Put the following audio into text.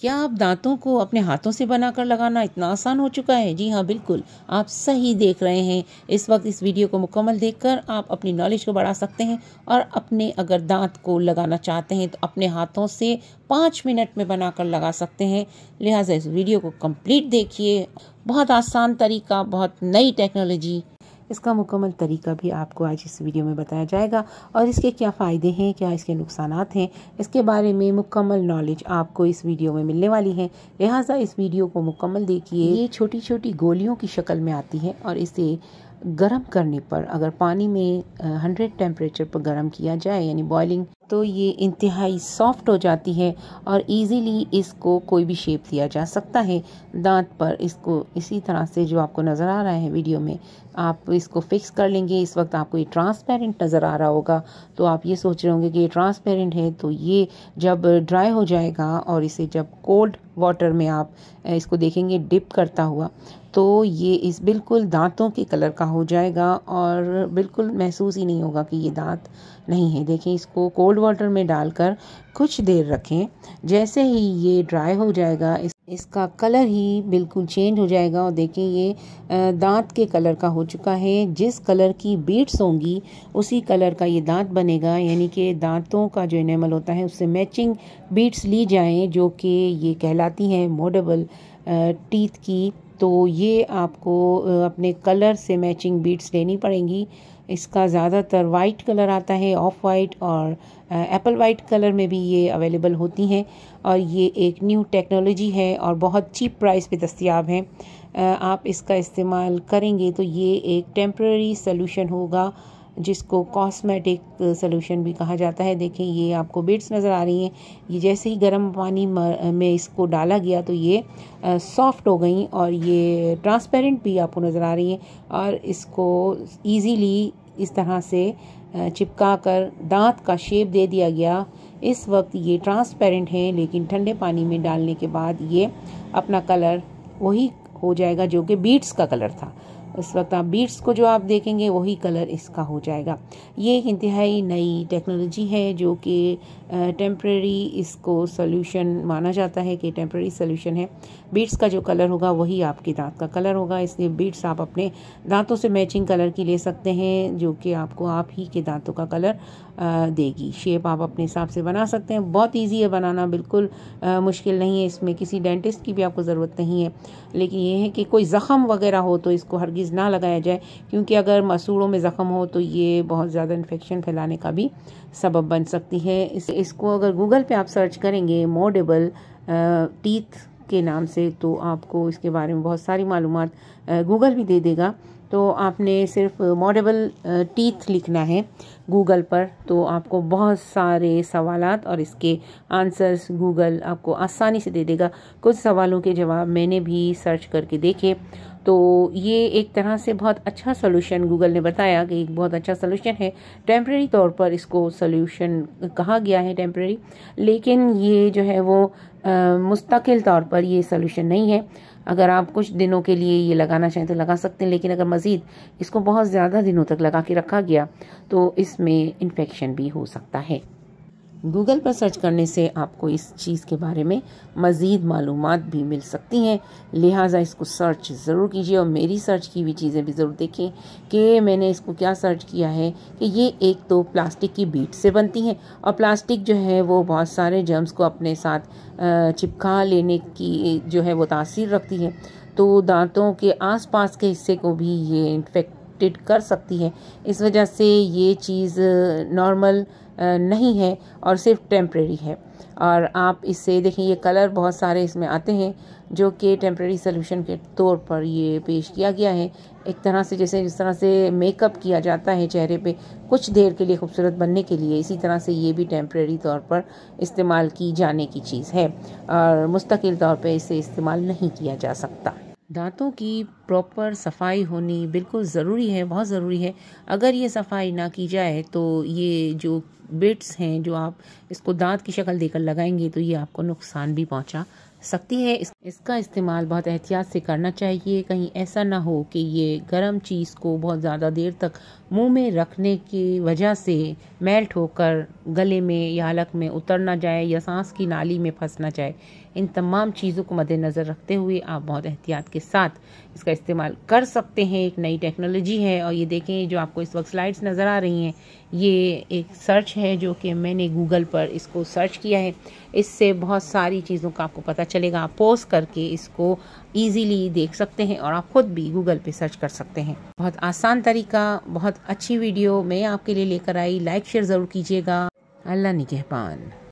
क्या आप दांतों को अपने हाथों से बनाकर लगाना इतना आसान हो चुका है जी हाँ बिल्कुल आप सही देख रहे हैं इस वक्त इस वीडियो को मुकम्मल देखकर आप अपनी नॉलेज को बढ़ा सकते हैं और अपने अगर दांत को लगाना चाहते हैं तो अपने हाथों से पाँच मिनट में बनाकर लगा सकते हैं लिहाजा इस वीडियो को कंप्लीट देखिए बहुत आसान तरीका बहुत नई टेक्नोलॉजी इसका मुकम्मल तरीका भी आपको आज इस वीडियो में बताया जाएगा और इसके क्या फ़ायदे हैं क्या इसके नुकसान हैं इसके बारे में मुकम्मल नॉलेज आपको इस वीडियो में मिलने वाली है लिहाजा इस वीडियो को मुकम्मल देखिए ये छोटी छोटी गोलियों की शक्ल में आती है और इसे गर्म करने पर अगर पानी में हंड्रेड टेम्परेचर पर गर्म किया जाए यानी बॉइलिंग तो ये इंतहाई सॉफ्ट हो जाती है और इजीली इसको कोई भी शेप दिया जा सकता है दांत पर इसको इसी तरह से जो आपको नज़र आ रहा है वीडियो में आप इसको फिक्स कर लेंगे इस वक्त आपको ये ट्रांसपेरेंट नज़र आ रहा होगा तो आप ये सोच रहे होंगे कि ये ट्रांसपेरेंट है तो ये जब ड्राई हो जाएगा और इसे जब कोल्ड वाटर में आप इसको देखेंगे डिप करता हुआ तो ये इस बिल्कुल दांतों के कलर का हो जाएगा और बिल्कुल महसूस ही नहीं होगा कि ये दांत नहीं है देखें इसको कोल्ड कोल्ड वाटर में डालकर कुछ देर रखें जैसे ही ये ड्राई हो जाएगा इस इसका कलर ही बिल्कुल चेंज हो जाएगा और देखें ये दांत के कलर का हो चुका है जिस कलर की बीट्स होंगी उसी कलर का ये दांत बनेगा यानी कि दांतों का जो इनेमल होता है उससे मैचिंग बीट्स ली जाएं जो कि ये कहलाती हैं मोडेबल टीथ की तो ये आपको अपने कलर से मैचिंग बीट्स लेनी पड़ेंगी इसका ज़्यादातर वाइट कलर आता है ऑफ वाइट और एप्पल वाइट कलर में भी ये अवेलेबल होती हैं और ये एक न्यू टेक्नोलॉजी है और बहुत चीप प्राइस पे दस्तियाब है आप इसका इस्तेमाल करेंगे तो ये एक टेम्प्रेरी सोल्यूशन होगा जिसको कॉस्मेटिक सोल्यूशन भी कहा जाता है देखें ये आपको बिट्स नज़र आ रही हैं ये जैसे ही गर्म पानी में इसको डाला गया तो ये सॉफ्ट हो गई और ये ट्रांसपेरेंट भी आपको नज़र आ रही हैं और इसको ईज़ीली इस तरह से चिपका कर दांत का शेप दे दिया गया इस वक्त ये ट्रांसपेरेंट हैं लेकिन ठंडे पानी में डालने के बाद ये अपना कलर वही हो जाएगा जो कि बीट्स का कलर था उस वक्त आप बीट्स को जो आप देखेंगे वही कलर इसका हो जाएगा ये एक इंतहाई नई टेक्नोलॉजी है जो कि टेम्प्रेरी इसको सोल्यूशन माना जाता है कि टेम्प्रेरी सोल्यूशन है बीट्स का जो कलर होगा वही आपके दांत का कलर होगा इसलिए बीट्स आप अपने दांतों से मैचिंग कलर की ले सकते हैं जो कि आपको आप ही के दांतों का कलर देगी शेप आप अपने हिसाब से बना सकते हैं बहुत ईजी है बनाना बिल्कुल मुश्किल नहीं है इसमें किसी डेंटिस्ट की भी आपको ज़रूरत नहीं है लेकिन ये है कि कोई ज़ख़म वगैरह हो तो इसको हरगिज़ चीज़ ना लगाया जाए क्योंकि अगर मसूड़ों में ज़ख़म हो तो ये बहुत ज़्यादा इन्फेक्शन फैलाने का भी सबब बन सकती है इस इसको अगर गूगल पे आप सर्च करेंगे मोडेबल टीथ के नाम से तो आपको इसके बारे में बहुत सारी मालूम गूगल भी दे देगा तो आपने सिर्फ मॉडेबल टीथ लिखना है गूगल पर तो आपको बहुत सारे सवाल और इसके आंसर्स गूगल आपको आसानी से दे देगा कुछ सवालों के जवाब मैंने भी सर्च करके देखे तो ये एक तरह से बहुत अच्छा सोल्यूशन गूगल ने बताया कि एक बहुत अच्छा सोल्यूशन है टेम्प्रेरी तौर पर इसको सोल्यूशन कहा गया है टेम्प्रेरी लेकिन ये जो है वो मुस्तकिल तौर पर ये सोल्यूशन नहीं है अगर आप कुछ दिनों के लिए ये लगाना चाहें तो लगा सकते हैं लेकिन अगर मज़ीद इसको बहुत ज़्यादा दिनों तक लगा के रखा गया तो इसमें इन्फेक्शन भी हो सकता है गूगल पर सर्च करने से आपको इस चीज़ के बारे में मज़ीद मालूम भी मिल सकती हैं लिहाजा इसको सर्च ज़रूर कीजिए और मेरी सर्च की हुई चीज़ें भी ज़रूर देखें कि मैंने इसको क्या सर्च किया है कि ये एक तो प्लास्टिक की बीट से बनती हैं और प्लास्टिक जो है वो बहुत सारे जर्म्स को अपने साथ चिपका लेने की जो है वो तासीर रखती है तो दांतों के आसपास के हिस्से को भी ये इन्फेक्टेड कर सकती है इस वजह से ये चीज़ नॉर्मल नहीं है और सिर्फ टेम्प्रेरी है और आप इससे देखें ये कलर बहुत सारे इसमें आते हैं जो कि टेम्प्रेरी सोल्यूशन के तौर पर ये पेश किया गया है एक तरह से जैसे जिस तरह से मेकअप किया जाता है चेहरे पे कुछ देर के लिए खूबसूरत बनने के लिए इसी तरह से ये भी टेम्प्रेरी तौर पर इस्तेमाल की जाने की चीज़ है और मुस्तकिल तौर पर इसे इस्तेमाल नहीं किया जा सकता दांतों की प्रॉपर सफाई होनी बिल्कुल ज़रूरी है बहुत ज़रूरी है अगर ये सफाई ना की जाए तो ये जो बिट्स हैं जो आप इसको दांत की शक्ल देकर लगाएंगे तो ये आपको नुकसान भी पहुंचा सकती है इस, इसका इस्तेमाल बहुत एहतियात से करना चाहिए कहीं ऐसा ना हो कि ये गर्म चीज़ को बहुत ज़्यादा देर तक मुंह में रखने की वजह से मेल्ट होकर गले में या हलक में उतर ना जाए या सांस की नाली में फंस ना जाए इन तमाम चीज़ों को मद्देनज़र रखते हुए आप बहुत एहतियात के साथ इसका इस्तेमाल कर सकते हैं एक नई टेक्नोलॉजी है और ये देखें जो आपको इस वक्त स्लाइड्स नज़र आ रही हैं ये एक सर्च है जो कि मैंने गूगल पर इसको सर्च किया है इससे बहुत सारी चीज़ों का आपको पता चल चलेगा आप पोज करके इसको ईजीली देख सकते हैं और आप खुद भी गूगल पे सर्च कर सकते हैं बहुत आसान तरीका बहुत अच्छी वीडियो मैं आपके लिए लेकर आई लाइक शेयर ज़रूर कीजिएगा अल्लाह निगहबान